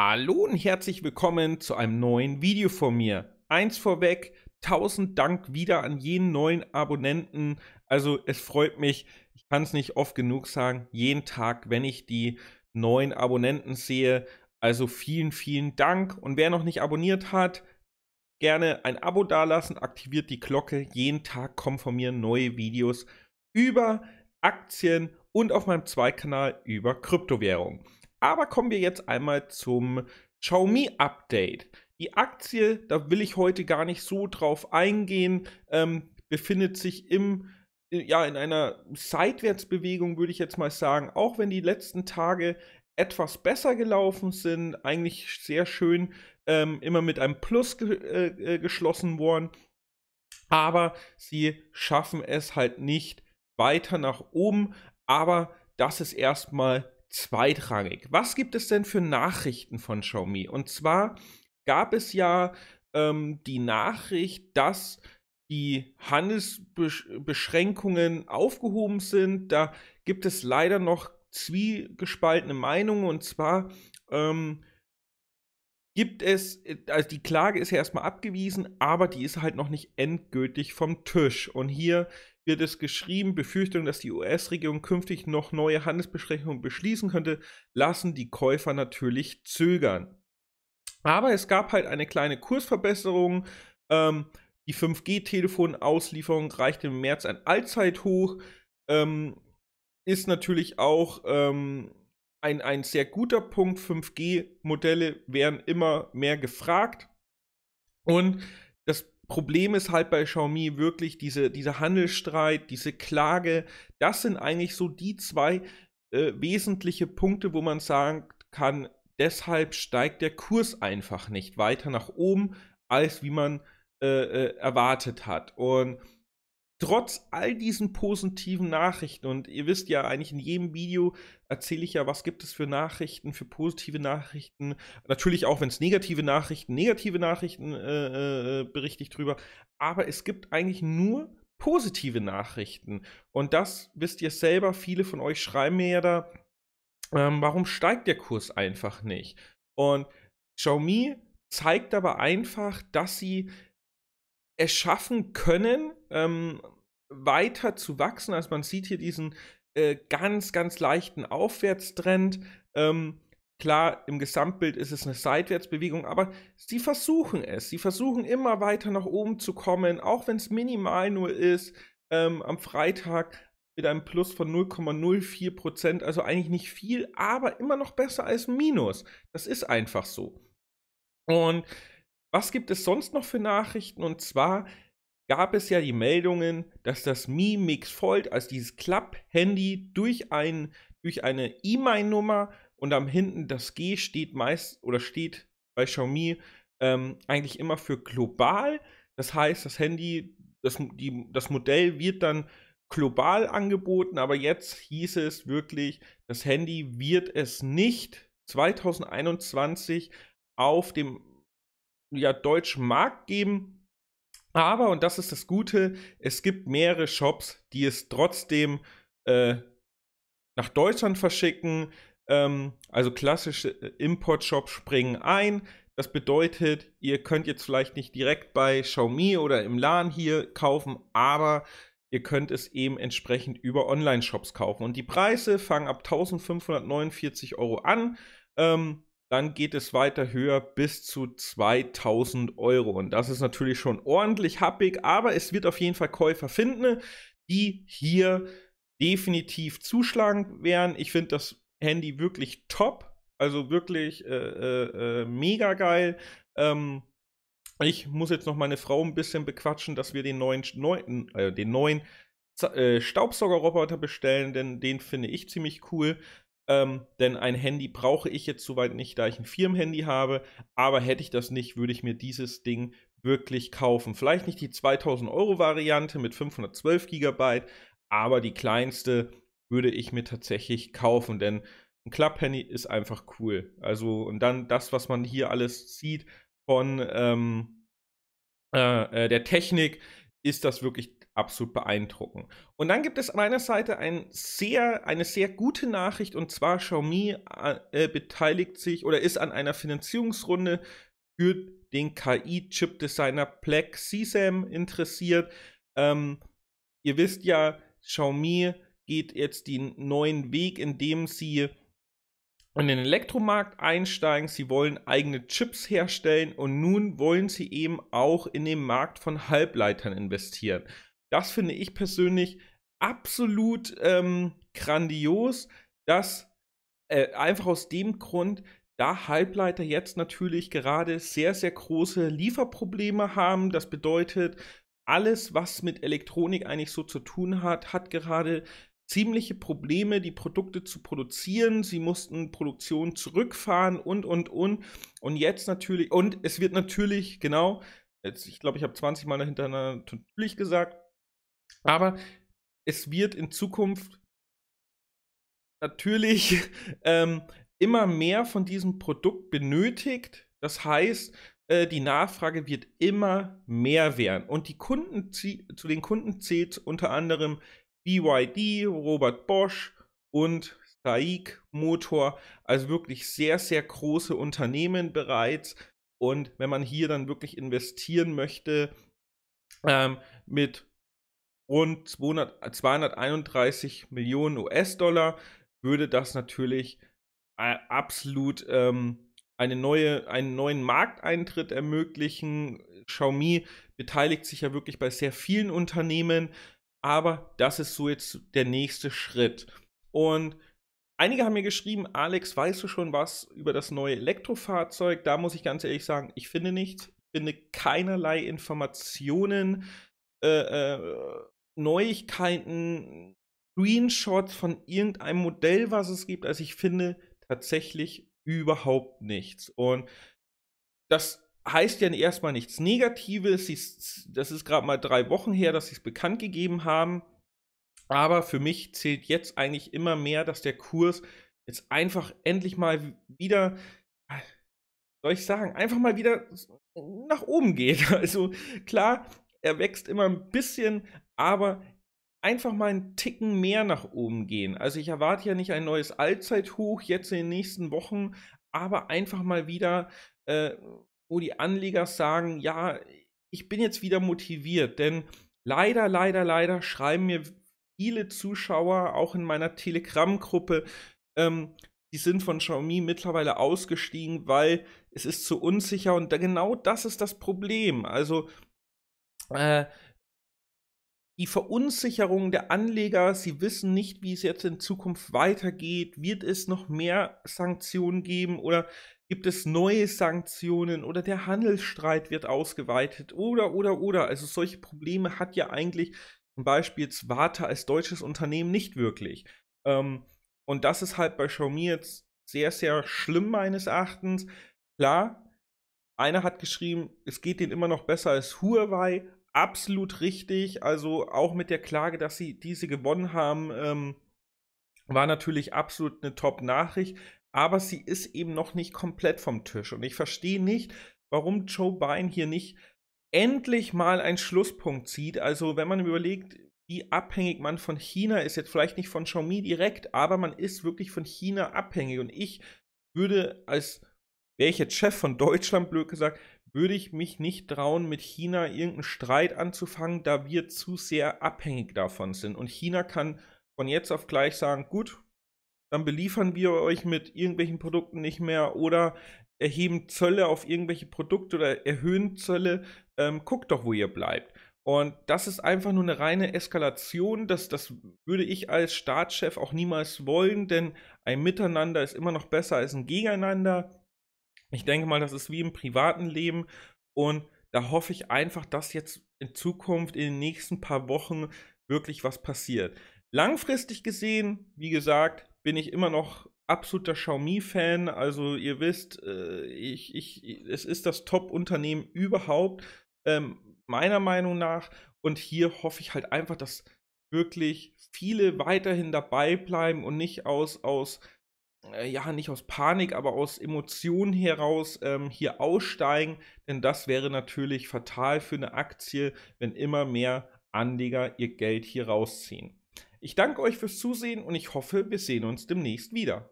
Hallo und herzlich willkommen zu einem neuen Video von mir. Eins vorweg, tausend Dank wieder an jeden neuen Abonnenten. Also es freut mich, ich kann es nicht oft genug sagen, jeden Tag, wenn ich die neuen Abonnenten sehe. Also vielen, vielen Dank. Und wer noch nicht abonniert hat, gerne ein Abo dalassen, aktiviert die Glocke. Jeden Tag kommen von mir neue Videos über Aktien und auf meinem Zweikanal über Kryptowährungen. Aber kommen wir jetzt einmal zum Xiaomi Update. Die Aktie, da will ich heute gar nicht so drauf eingehen, ähm, befindet sich im äh, ja in einer Seitwärtsbewegung würde ich jetzt mal sagen, auch wenn die letzten Tage etwas besser gelaufen sind, eigentlich sehr schön ähm, immer mit einem Plus ge äh, äh geschlossen worden, aber sie schaffen es halt nicht weiter nach oben, aber das ist erstmal zweitrangig. Was gibt es denn für Nachrichten von Xiaomi? Und zwar gab es ja ähm, die Nachricht, dass die Handelsbeschränkungen aufgehoben sind. Da gibt es leider noch zwiegespaltene Meinungen. Und zwar ähm, gibt es, also die Klage ist ja erstmal abgewiesen, aber die ist halt noch nicht endgültig vom Tisch. Und hier wird es geschrieben, Befürchtungen, dass die US-Regierung künftig noch neue Handelsbeschränkungen beschließen könnte, lassen die Käufer natürlich zögern. Aber es gab halt eine kleine Kursverbesserung. Ähm, die 5G-Telefonauslieferung reichte im März ein Allzeithoch. Ähm, ist natürlich auch ähm, ein, ein sehr guter Punkt. 5G-Modelle werden immer mehr gefragt. Und das Problem ist halt bei Xiaomi wirklich diese, dieser Handelsstreit, diese Klage. Das sind eigentlich so die zwei äh, wesentliche Punkte, wo man sagen kann, deshalb steigt der Kurs einfach nicht weiter nach oben, als wie man äh, äh erwartet hat. Und trotz all diesen positiven Nachrichten, und ihr wisst ja, eigentlich in jedem Video erzähle ich ja, was gibt es für Nachrichten, für positive Nachrichten. Natürlich auch, wenn es negative Nachrichten, negative Nachrichten äh, äh, äh, berichte ich drüber. Aber es gibt eigentlich nur positive Nachrichten. Und das wisst ihr selber, viele von euch schreiben mir ja da, ähm, warum steigt der Kurs einfach nicht? Und Xiaomi zeigt aber einfach, dass sie es schaffen können, ähm, weiter zu wachsen. Also man sieht hier diesen äh, ganz, ganz leichten Aufwärtstrend. Ähm, Klar, im Gesamtbild ist es eine Seitwärtsbewegung, aber sie versuchen es. Sie versuchen immer weiter nach oben zu kommen, auch wenn es minimal nur ist. Ähm, am Freitag mit einem Plus von 0,04 Prozent, also eigentlich nicht viel, aber immer noch besser als ein Minus. Das ist einfach so. Und was gibt es sonst noch für Nachrichten? Und zwar gab es ja die Meldungen, dass das Mi Mix Fold, also dieses klapp handy durch, ein, durch eine E-Mail-Nummer und am hinten das G steht meist oder steht bei Xiaomi ähm, eigentlich immer für global. Das heißt, das Handy, das, die, das Modell wird dann global angeboten, aber jetzt hieß es wirklich, das Handy wird es nicht 2021 auf dem ja, deutschen Markt geben. Aber, und das ist das Gute, es gibt mehrere Shops, die es trotzdem äh, nach Deutschland verschicken. Ähm, also klassische äh, Import-Shops springen ein. Das bedeutet, ihr könnt jetzt vielleicht nicht direkt bei Xiaomi oder im LAN hier kaufen, aber ihr könnt es eben entsprechend über Online-Shops kaufen. Und die Preise fangen ab 1549 Euro an. Ähm, dann geht es weiter höher bis zu 2000 Euro. Und das ist natürlich schon ordentlich happig, aber es wird auf jeden Fall Käufer finden, die hier definitiv zuschlagen werden. Ich finde das Handy wirklich top. Also wirklich äh, äh, äh mega geil. Ähm, ich muss jetzt noch meine Frau ein bisschen bequatschen, dass wir den neuen, neuen, äh, den neuen äh, Staubsaugerroboter bestellen, denn den finde ich ziemlich cool. Ähm, denn ein Handy brauche ich jetzt soweit nicht, da ich ein Firmenhandy habe. Aber hätte ich das nicht, würde ich mir dieses Ding wirklich kaufen. Vielleicht nicht die 2000 Euro Variante mit 512 GB, aber die kleinste würde ich mir tatsächlich kaufen, denn ein Club-Handy ist einfach cool. Also, und dann das, was man hier alles sieht von ähm, äh, äh der Technik, ist das wirklich absolut beeindruckend. Und dann gibt es an meiner Seite ein sehr, eine sehr gute Nachricht und zwar Xiaomi äh, beteiligt sich oder ist an einer Finanzierungsrunde für den KI-Chip-Designer Black Sesam interessiert. Ähm, ihr wisst ja, Xiaomi geht jetzt den neuen Weg, indem sie in den Elektromarkt einsteigen. Sie wollen eigene Chips herstellen und nun wollen sie eben auch in den Markt von Halbleitern investieren. Das finde ich persönlich absolut ähm, grandios, dass äh, einfach aus dem Grund, da Halbleiter jetzt natürlich gerade sehr, sehr große Lieferprobleme haben. Das bedeutet, alles, was mit Elektronik eigentlich so zu tun hat, hat gerade ziemliche Probleme, die Produkte zu produzieren. Sie mussten Produktion zurückfahren und, und, und. Und jetzt natürlich, und es wird natürlich, genau, jetzt, ich glaube, ich habe 20 Mal hintereinander natürlich gesagt, aber es wird in Zukunft natürlich ähm, immer mehr von diesem Produkt benötigt. Das heißt, äh, die Nachfrage wird immer mehr werden. Und die Kunden zu den Kunden zählt unter anderem BYD, Robert Bosch und Raik Motor. Also wirklich sehr, sehr große Unternehmen bereits. Und wenn man hier dann wirklich investieren möchte, ähm, mit rund 200, 231 Millionen US-Dollar würde das natürlich äh, absolut ähm, eine neue, einen neuen Markteintritt ermöglichen. Xiaomi beteiligt sich ja wirklich bei sehr vielen Unternehmen, aber das ist so jetzt der nächste Schritt. Und einige haben mir geschrieben, Alex, weißt du schon was über das neue Elektrofahrzeug? Da muss ich ganz ehrlich sagen, ich finde nichts, ich finde keinerlei Informationen. äh, äh Neuigkeiten, Screenshots von irgendeinem Modell, was es gibt. Also ich finde tatsächlich überhaupt nichts. Und das heißt ja erstmal nichts Negatives. Das ist gerade mal drei Wochen her, dass sie es bekannt gegeben haben. Aber für mich zählt jetzt eigentlich immer mehr, dass der Kurs jetzt einfach endlich mal wieder, soll ich sagen, einfach mal wieder nach oben geht. Also klar, er wächst immer ein bisschen, aber einfach mal einen Ticken mehr nach oben gehen. Also ich erwarte ja nicht ein neues Allzeithoch jetzt in den nächsten Wochen, aber einfach mal wieder, äh, wo die Anleger sagen, ja, ich bin jetzt wieder motiviert, denn leider, leider, leider schreiben mir viele Zuschauer auch in meiner Telegram-Gruppe, ähm, die sind von Xiaomi mittlerweile ausgestiegen, weil es ist zu unsicher und da, genau das ist das Problem. Also äh, die Verunsicherung der Anleger, sie wissen nicht, wie es jetzt in Zukunft weitergeht, wird es noch mehr Sanktionen geben oder gibt es neue Sanktionen oder der Handelsstreit wird ausgeweitet oder oder oder. Also solche Probleme hat ja eigentlich zum Beispiel Zwarte als deutsches Unternehmen nicht wirklich. Ähm, und das ist halt bei Xiaomi jetzt sehr, sehr schlimm meines Erachtens. Klar, einer hat geschrieben, es geht denen immer noch besser als Huawei, absolut richtig. Also auch mit der Klage, dass sie diese gewonnen haben, ähm, war natürlich absolut eine Top-Nachricht. Aber sie ist eben noch nicht komplett vom Tisch. Und ich verstehe nicht, warum Joe Biden hier nicht endlich mal einen Schlusspunkt zieht. Also wenn man überlegt, wie abhängig man von China ist, jetzt vielleicht nicht von Xiaomi direkt, aber man ist wirklich von China abhängig. Und ich würde als, wäre ich jetzt Chef von Deutschland, blöd gesagt, würde ich mich nicht trauen, mit China irgendeinen Streit anzufangen, da wir zu sehr abhängig davon sind. Und China kann von jetzt auf gleich sagen, gut, dann beliefern wir euch mit irgendwelchen Produkten nicht mehr oder erheben Zölle auf irgendwelche Produkte oder erhöhen Zölle. Ähm, guckt doch, wo ihr bleibt. Und das ist einfach nur eine reine Eskalation. Das, das würde ich als Staatschef auch niemals wollen, denn ein Miteinander ist immer noch besser als ein Gegeneinander. Ich denke mal, das ist wie im privaten Leben und da hoffe ich einfach, dass jetzt in Zukunft in den nächsten paar Wochen wirklich was passiert. Langfristig gesehen, wie gesagt, bin ich immer noch absoluter Xiaomi-Fan. Also ihr wisst, äh, ich, ich, es ist das Top-Unternehmen überhaupt, ähm, meiner Meinung nach. Und hier hoffe ich halt einfach, dass wirklich viele weiterhin dabei bleiben und nicht aus, aus äh, ja, nicht aus Panik, aber aus Emotionen heraus ähm, hier aussteigen, denn das wäre natürlich fatal für eine Aktie, wenn immer mehr Anleger ihr Geld hier rausziehen. Ich danke euch fürs Zusehen und ich hoffe, wir sehen uns demnächst wieder.